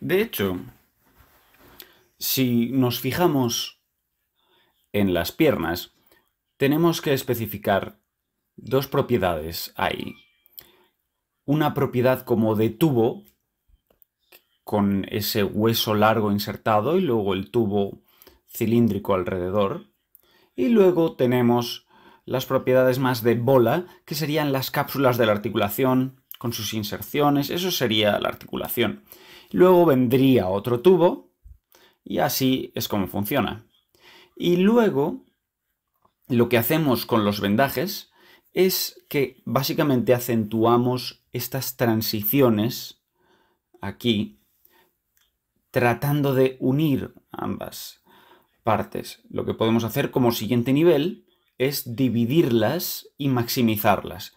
De hecho, si nos fijamos en las piernas, tenemos que especificar dos propiedades ahí. Una propiedad como de tubo, con ese hueso largo insertado y luego el tubo cilíndrico alrededor. Y luego tenemos las propiedades más de bola, que serían las cápsulas de la articulación, con sus inserciones, eso sería la articulación. Luego vendría otro tubo y así es como funciona. Y luego lo que hacemos con los vendajes es que básicamente acentuamos estas transiciones aquí tratando de unir ambas partes. Lo que podemos hacer como siguiente nivel es dividirlas y maximizarlas.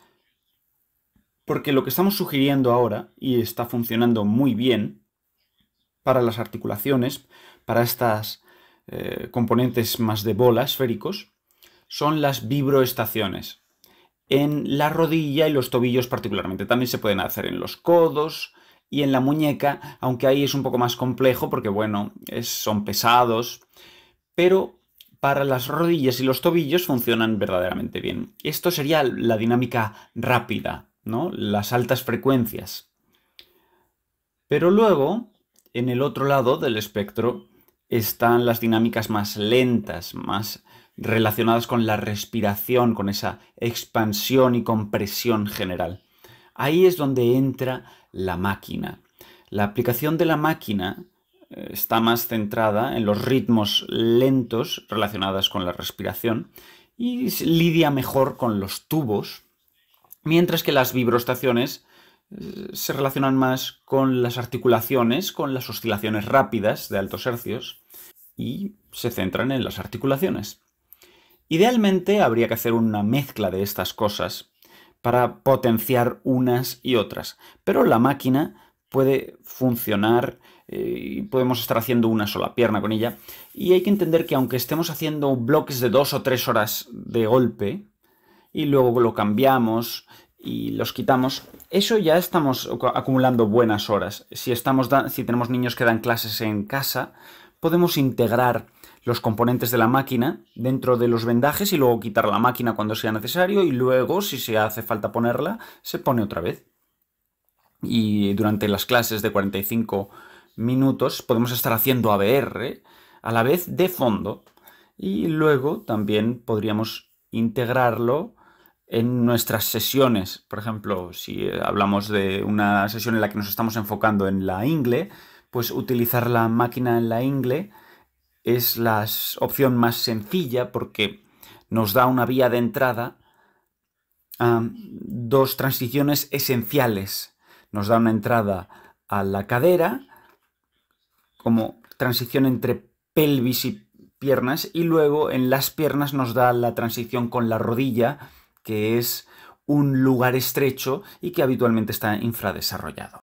Porque lo que estamos sugiriendo ahora, y está funcionando muy bien para las articulaciones, para estas eh, componentes más de bola, esféricos, son las vibroestaciones. En la rodilla y los tobillos particularmente. También se pueden hacer en los codos y en la muñeca, aunque ahí es un poco más complejo porque, bueno, son pesados. Pero para las rodillas y los tobillos funcionan verdaderamente bien. Esto sería la dinámica rápida las altas frecuencias. Pero luego, en el otro lado del espectro, están las dinámicas más lentas, más relacionadas con la respiración, con esa expansión y compresión general. Ahí es donde entra la máquina. La aplicación de la máquina eh, está más centrada en los ritmos lentos relacionados con la respiración y lidia mejor con los tubos mientras que las vibrostaciones eh, se relacionan más con las articulaciones, con las oscilaciones rápidas de altos hercios, y se centran en las articulaciones. Idealmente habría que hacer una mezcla de estas cosas para potenciar unas y otras, pero la máquina puede funcionar eh, y podemos estar haciendo una sola pierna con ella, y hay que entender que aunque estemos haciendo bloques de dos o tres horas de golpe, y luego lo cambiamos y los quitamos, eso ya estamos acumulando buenas horas. Si, estamos si tenemos niños que dan clases en casa, podemos integrar los componentes de la máquina dentro de los vendajes y luego quitar la máquina cuando sea necesario y luego, si se hace falta ponerla, se pone otra vez. Y durante las clases de 45 minutos podemos estar haciendo ABR a la vez de fondo y luego también podríamos integrarlo en nuestras sesiones, por ejemplo, si eh, hablamos de una sesión en la que nos estamos enfocando en la ingle, pues utilizar la máquina en la ingle es la opción más sencilla porque nos da una vía de entrada a dos transiciones esenciales. Nos da una entrada a la cadera como transición entre pelvis y piernas y luego en las piernas nos da la transición con la rodilla que es un lugar estrecho y que habitualmente está infradesarrollado.